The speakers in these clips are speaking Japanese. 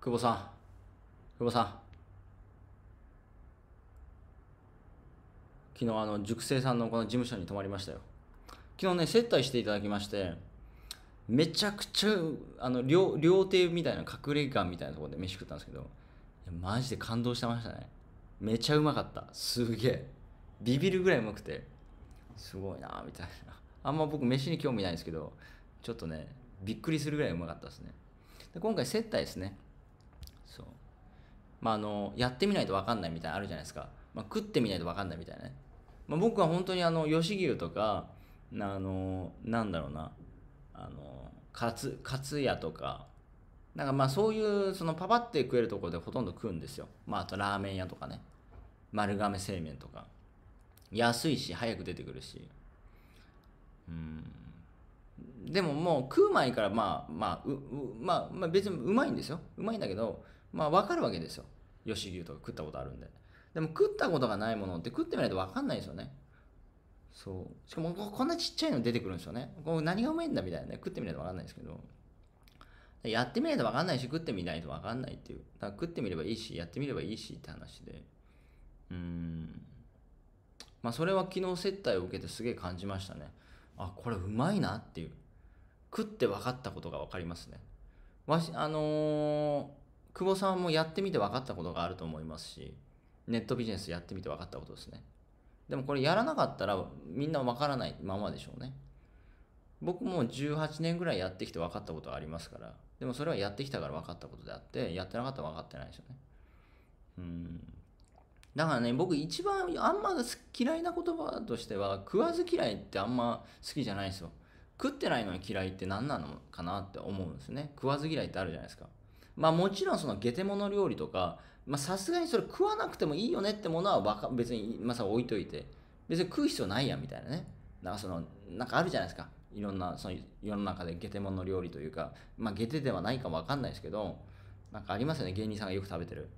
久保さん久保さん昨日あの熟成さんのこの事務所に泊まりましたよ昨日ね接待していただきましてめちゃくちゃあの料料亭みたいな隠れ家みたいなところで飯食ったんですけどマジで感動してましたねめちゃうまかったすげえビビるぐらいうまくてすごいなみたいなあんま僕飯に興味ないんですけどちょっとねびっくりするぐらいうまかったですねで今回接待ですねそうまああのやってみないと分かんないみたいなあるじゃないですか、まあ、食ってみないと分かんないみたいなね、まあ、僕は本当にあの吉牛とかあのなんだろうなあのかつかつやとかなんかまあそういうそのパパって食えるところでほとんど食うんですよまああとラーメン屋とかね丸亀製麺とか安いし早く出てくるしうんでももう食う前からまあまあまあ、まあ、別にうまいんですようまいんだけどまあ、分かるわけですよ。吉牛とか食ったことあるんで。でも食ったことがないものって食ってみないと分かんないですよね。そう。しかもこんなちっちゃいの出てくるんですよね。こう何がうまいんだみたいなね。食ってみないと分かんないですけど。やってみないと分かんないし、食ってみないと分かんないっていう。だから食ってみればいいし、やってみればいいしって話で。うん。まあそれは昨日接待を受けてすげえ感じましたね。あ、これうまいなっていう。食って分かったことが分かりますね。わし、あのー久保さんもやってみて分かったことがあると思いますしネットビジネスやってみて分かったことですねでもこれやらなかったらみんな分からないままでしょうね僕も18年ぐらいやってきて分かったことがありますからでもそれはやってきたから分かったことであってやってなかったら分かってないですよねうんだからね僕一番あんま嫌いな言葉としては食わず嫌いってあんま好きじゃないですよ食ってないのに嫌いって何なのかなって思うんですね食わず嫌いってあるじゃないですかまあ、もちろんそのゲテモノ料理とかさすがにそれ食わなくてもいいよねってものは別にまさ置いといて別に食う必要ないやみたいなねなんかそのなんかあるじゃないですかいろんなその世の中でゲテモノ料理というかまあゲテではないかも分かんないですけどなんかありますよね芸人さんがよく食べてる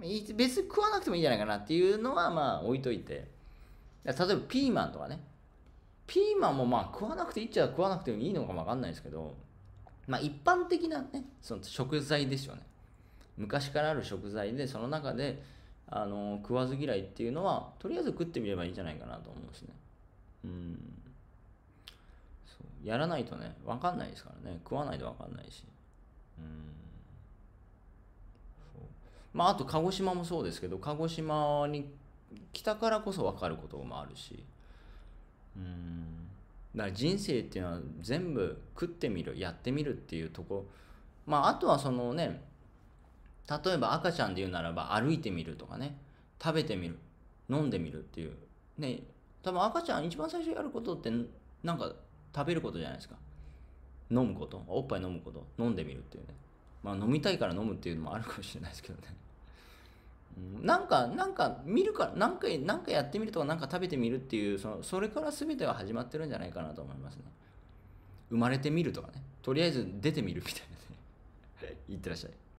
別に食わなくてもいいんじゃないかなっていうのはまあ置いといて例えばピーマンとかねピーマンもまあ食わなくていいっちゃ食わなくてもいいのかも分かんないですけどまあ、一般的な、ね、その食材ですよね昔からある食材でその中であの食わず嫌いっていうのはとりあえず食ってみればいいんじゃないかなと思うしねうんやらないとね分かんないですからね食わないと分かんないしうんまああと鹿児島もそうですけど鹿児島に来たからこそ分かることもあるしうんだから人生っていうのは全部食ってみるやってみるっていうとこまああとはそのね例えば赤ちゃんで言うならば歩いてみるとかね食べてみる飲んでみるっていうね多分赤ちゃん一番最初やることってなんか食べることじゃないですか飲むことおっぱい飲むこと飲んでみるっていうねまあ飲みたいから飲むっていうのもあるかもしれないですけどねなんか、なんか見るから、か、なんかやってみるとか、何か食べてみるっていう、そのそれから全ては始まってるんじゃないかなと思いますね。生まれてみるとかね。とりあえず出てみるみたいなね。い ってらっしゃい。